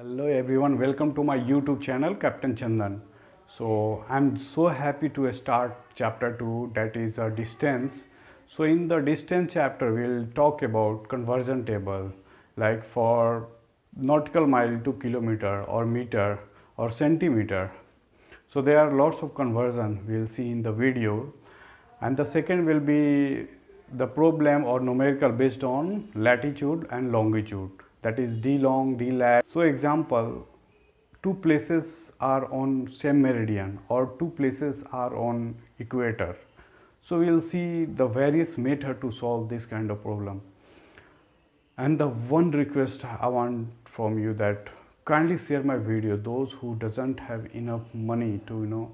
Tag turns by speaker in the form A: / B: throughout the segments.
A: Hello everyone, welcome to my YouTube channel Captain Chandan. So I'm so happy to start chapter 2 that is uh, distance. So in the distance chapter we'll talk about conversion table like for nautical mile to kilometer or meter or centimeter. So there are lots of conversion we'll see in the video and the second will be the problem or numerical based on latitude and longitude that is d long, d lat. So example, two places are on same meridian or two places are on equator. So we will see the various method to solve this kind of problem. And the one request I want from you that kindly share my video those who doesn't have enough money to you know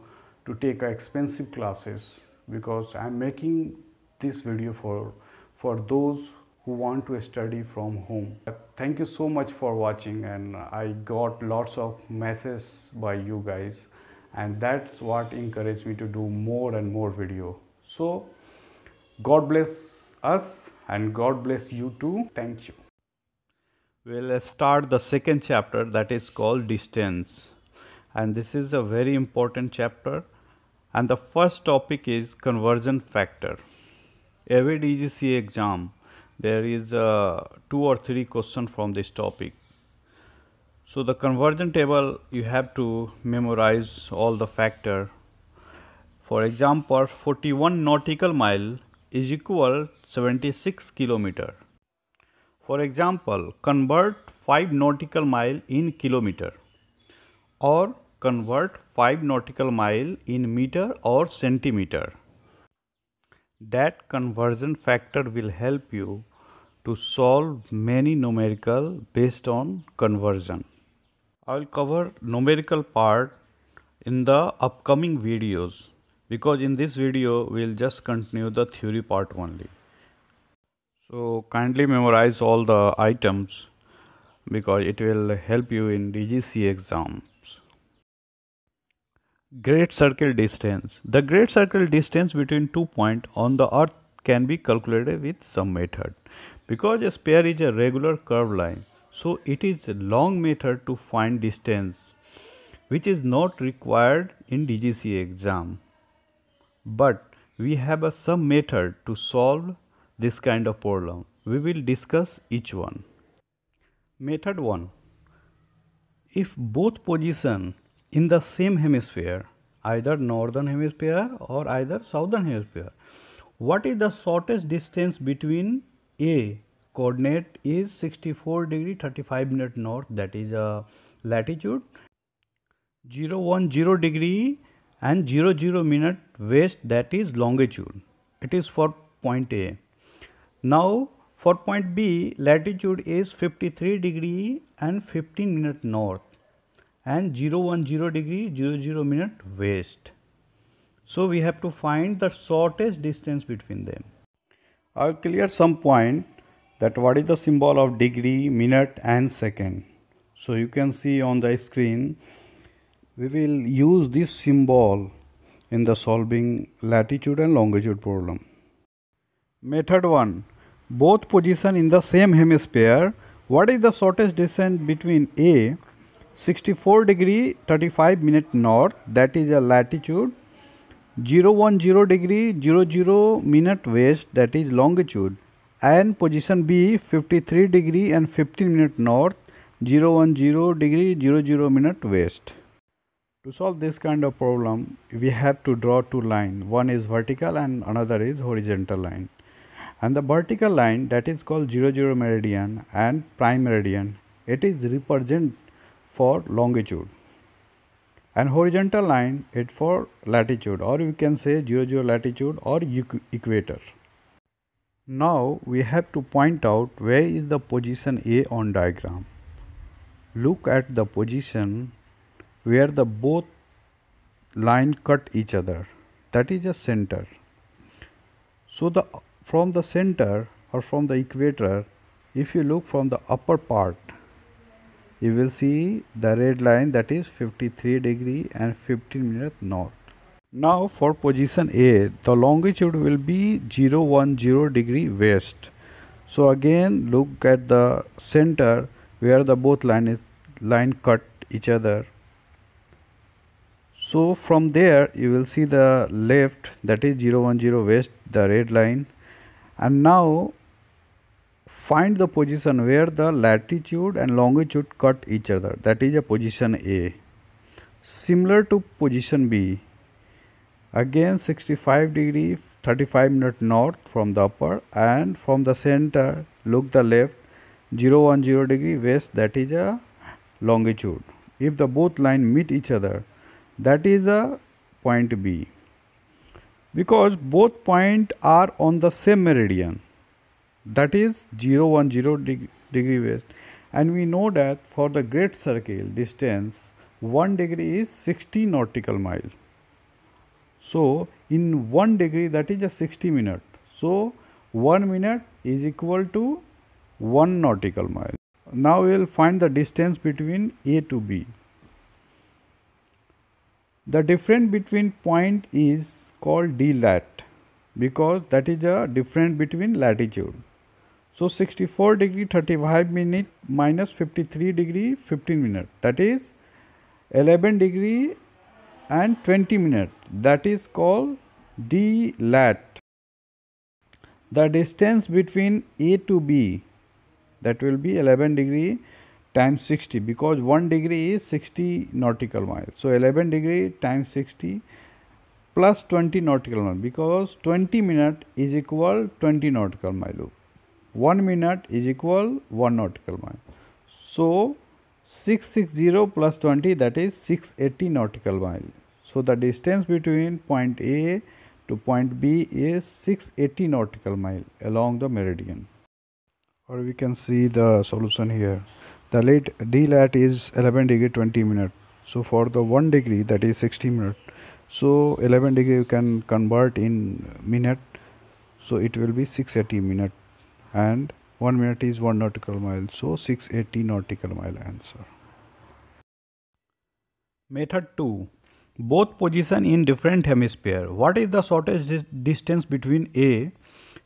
A: to take expensive classes because I am making this video for for those who want to study from home. Thank you so much for watching and I got lots of messages by you guys and that's what encouraged me to do more and more video. So God bless us and God bless you too. Thank you. We'll start the second chapter that is called distance and this is a very important chapter and the first topic is conversion factor. Every DGCA exam there is uh, two or three questions from this topic. So the conversion table you have to memorize all the factor. For example 41 nautical mile is equal 76 kilometer. For example convert 5 nautical mile in kilometer or convert 5 nautical mile in meter or centimeter. That conversion factor will help you to solve many numerical based on conversion. I will cover numerical part in the upcoming videos because in this video we will just continue the theory part only. So kindly memorize all the items because it will help you in DGC exam. Great circle distance. The great circle distance between two points on the earth can be calculated with some method. Because a sphere is a regular curved line, so it is a long method to find distance which is not required in DGCA exam. But we have a some method to solve this kind of problem. We will discuss each one. Method 1. If both position in the same hemisphere, either northern hemisphere or either southern hemisphere. What is the shortest distance between A coordinate is 64 degree 35 minute north that is uh, a 0 latitude 010 degree and 00 minute west that is longitude. It is for point A. Now for point B latitude is 53 degree and 15 minute north and 010 degree 00 minute waste. So we have to find the shortest distance between them. I will clear some point that what is the symbol of degree, minute and second. So you can see on the screen we will use this symbol in the solving latitude and longitude problem. Method 1. Both position in the same hemisphere. What is the shortest distance between A 64 degree 35 minute north that is a latitude 010 degree 00 minute west that is longitude and position B 53 degree and 15 minute north 010 degree 00 minute west. To solve this kind of problem we have to draw two lines one is vertical and another is horizontal line and the vertical line that is called 00 meridian and prime meridian it is represent for longitude and horizontal line it for latitude or you can say 00, zero latitude or equator. Now we have to point out where is the position A on diagram. Look at the position where the both line cut each other that is a center. So the from the center or from the equator if you look from the upper part you will see the red line that is 53 degree and 15 minutes north. Now for position A, the longitude will be 010 degree west. So again look at the center where the both line is line cut each other. So from there you will see the left that is 010 west the red line and now find the position where the latitude and longitude cut each other that is a position A similar to position B again 65 degree 35 minute north from the upper and from the center look the left 010 degree west that is a longitude if the both line meet each other that is a point B because both point are on the same meridian that is 010 deg degree west and we know that for the great circle distance 1 degree is 60 nautical mile. So, in 1 degree that is a 60 minute. So, 1 minute is equal to 1 nautical mile. Now, we will find the distance between A to B. The difference between point is called d lat because that is a difference between latitude. So 64 degree 35 minute minus 53 degree 15 minute that is 11 degree and 20 minute that is called d lat. The distance between A to B that will be 11 degree times 60 because 1 degree is 60 nautical miles. So 11 degree times 60 plus 20 nautical mile because 20 minute is equal 20 nautical mile 1 minute is equal 1 nautical mile. So, 660 plus 20 that is 680 nautical mile. So, the distance between point A to point B is 680 nautical mile along the meridian. Or we can see the solution here. The late D lat is 11 degree 20 minute. So, for the 1 degree that is 60 minute. So, 11 degree you can convert in minute. So, it will be 680 minute and 1 minute is 1 nautical mile so 680 nautical mile answer. Method 2 both position in different hemisphere what is the shortest dis distance between A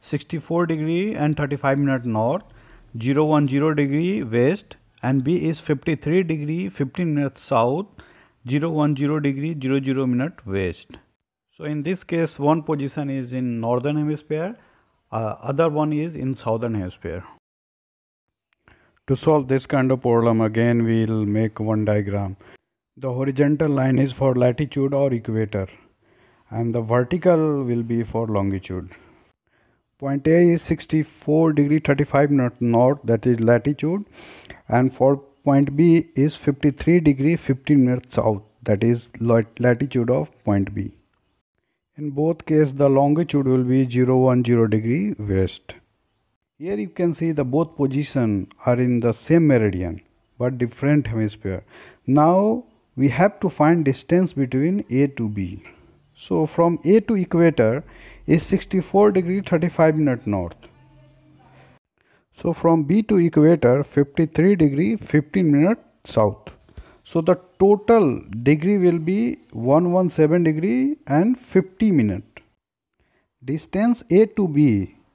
A: 64 degree and 35 minute north 010 degree west and B is 53 degree 15 minute south 010 degree 00 minute west. So in this case one position is in northern hemisphere uh, other one is in southern hemisphere to solve this kind of problem again we'll make one diagram the horizontal line is for latitude or equator and the vertical will be for longitude point a is 64 degree 35 north north that is latitude and for point b is 53 degree 15 minutes south that is latitude of point b in both case the longitude will be 010 degree west. Here you can see the both position are in the same meridian but different hemisphere. Now we have to find distance between A to B. So from A to equator is 64 degree 35 minute north. So from B to equator 53 degree 15 minute south so the total degree will be 117 degree and 50 minute distance a to b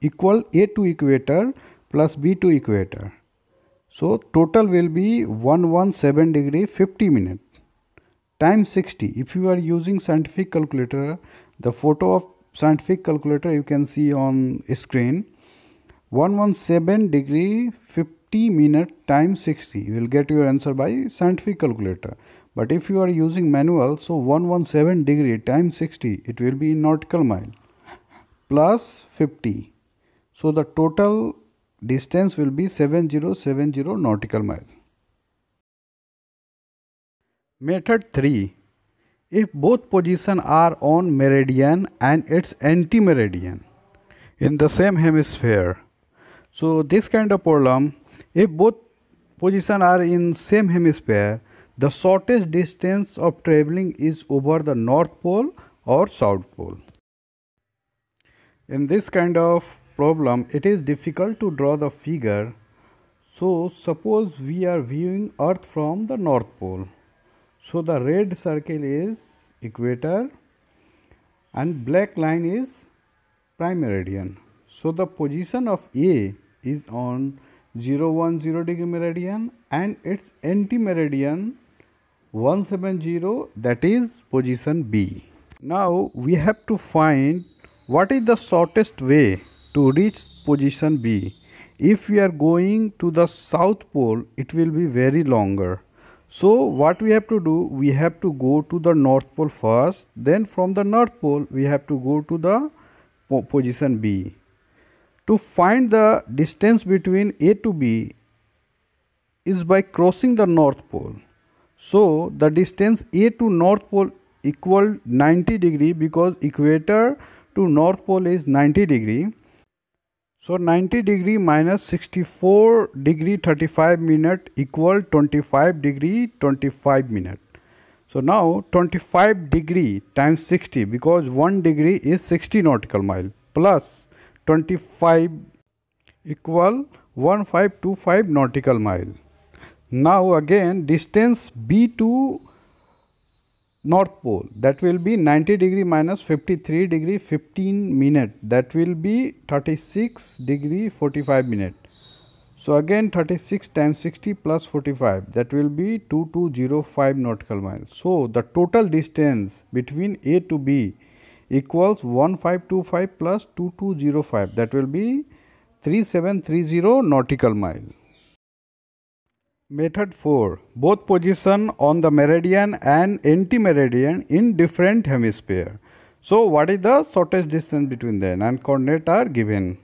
A: equal a to equator plus b to equator so total will be 117 degree 50 minute time 60 if you are using scientific calculator the photo of scientific calculator you can see on screen 117 degree 50 t minute times 60 you will get your answer by scientific calculator but if you are using manual so 117 degree times 60 it will be nautical mile plus 50 so the total distance will be 7070 nautical mile method 3 if both position are on meridian and its anti meridian in the same hemisphere so this kind of problem if both positions are in same hemisphere, the shortest distance of traveling is over the North Pole or South Pole. In this kind of problem, it is difficult to draw the figure. So, suppose we are viewing Earth from the North Pole. So, the red circle is equator and black line is prime meridian. So, the position of A is on 010 degree meridian and its anti-meridian 170 that is position B. Now we have to find what is the shortest way to reach position B. If we are going to the south pole it will be very longer. So what we have to do we have to go to the north pole first then from the north pole we have to go to the position B. To find the distance between A to B is by crossing the north pole. So, the distance A to north pole equal 90 degree because equator to north pole is 90 degree. So 90 degree minus 64 degree 35 minute equal 25 degree 25 minute. So now 25 degree times 60 because 1 degree is 60 nautical mile plus 25 equal 1525 nautical mile. Now again distance B to North Pole that will be 90 degree minus 53 degree 15 minute that will be 36 degree 45 minute. So again 36 times 60 plus 45 that will be 2205 nautical miles. So the total distance between A to B equals 1525 plus 2205 that will be 3730 nautical mile. Method 4. Both position on the meridian and anti-meridian in different hemisphere. So what is the shortest distance between them and coordinate are given.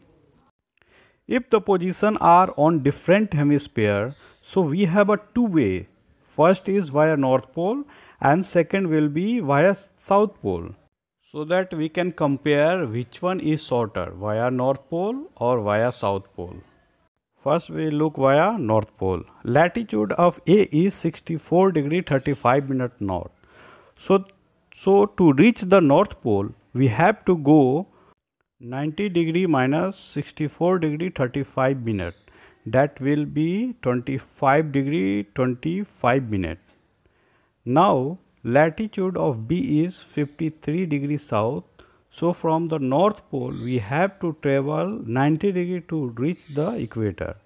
A: If the position are on different hemisphere, so we have a two way. First is via north pole and second will be via south pole so that we can compare which one is shorter via north pole or via south pole first we look via north pole latitude of a is 64 degree 35 minute north so so to reach the north pole we have to go 90 degree minus 64 degree 35 minute that will be 25 degree 25 minute now Latitude of B is 53 degrees south. So, from the north pole we have to travel 90 degree to reach the equator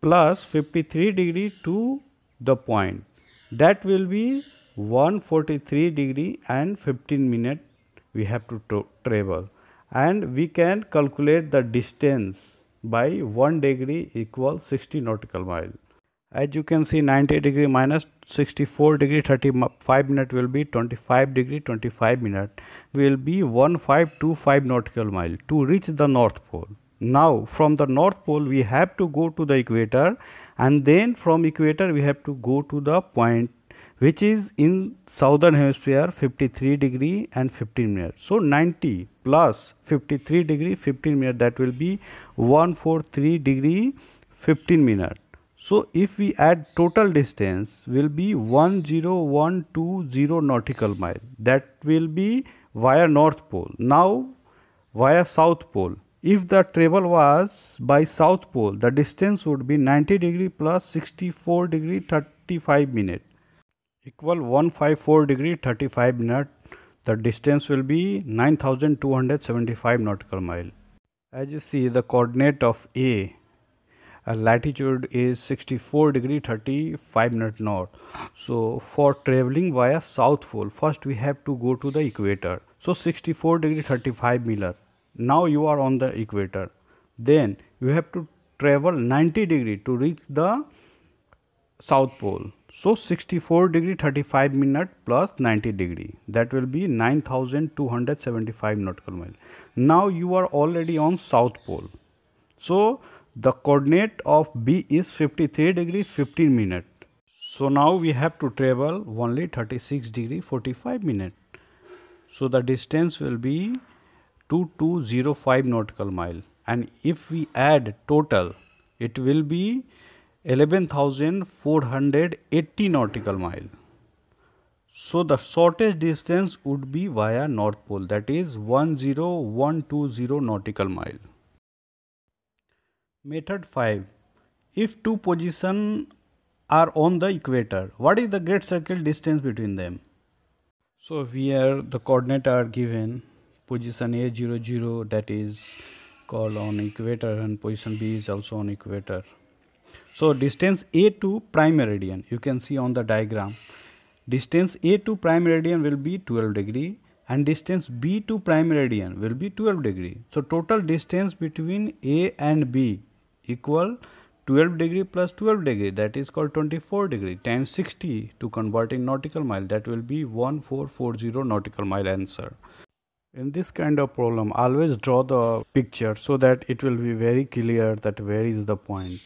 A: plus 53 degree to the point that will be 143 degree and 15 minute we have to travel and we can calculate the distance by 1 degree equals 60 nautical mile as you can see 90 degree minus 64 degree 35 minute will be 25 degree 25 minute will be 1525 nautical mile to reach the north pole now from the north pole we have to go to the equator and then from equator we have to go to the point which is in southern hemisphere 53 degree and 15 minute so 90 plus 53 degree 15 minute that will be 143 degree 15 minute so if we add total distance will be 10120 nautical mile that will be via north pole now via south pole if the travel was by south pole the distance would be 90 degree plus 64 degree 35 minute equal 154 degree 35 minute the distance will be 9275 nautical mile as you see the coordinate of a uh, latitude is 64 degree 35 minute north so for traveling via south pole first we have to go to the equator so 64 degree 35 miller now you are on the equator then you have to travel 90 degree to reach the south pole so 64 degree 35 minute plus 90 degree that will be 9275 nautical mile. Now you are already on south pole. So the coordinate of B is 53 degree 15 minute. So now we have to travel only 36 degree 45 minute. So the distance will be 2205 nautical mile and if we add total it will be 11480 nautical mile. So the shortest distance would be via North Pole that is 10120 nautical mile. Method 5. If two positions are on the equator, what is the great circle distance between them? So here the coordinate are given position A00 zero, zero, that is called on equator and position B is also on equator. So distance A to prime meridian you can see on the diagram. Distance A to prime meridian will be 12 degree and distance B to prime meridian will be 12 degree. So total distance between A and B equal 12 degree plus 12 degree that is called 24 degree times 60 to convert in nautical mile that will be 1440 nautical mile answer. In this kind of problem always draw the picture so that it will be very clear that where is the point.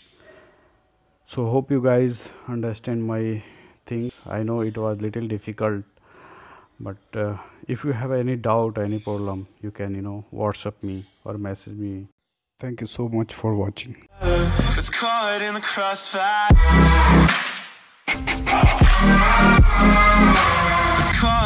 A: So hope you guys understand my things. I know it was little difficult but uh, if you have any doubt any problem you can you know whatsapp me or message me Thank you so much for watching. It's caught in the crossfire. It's caught.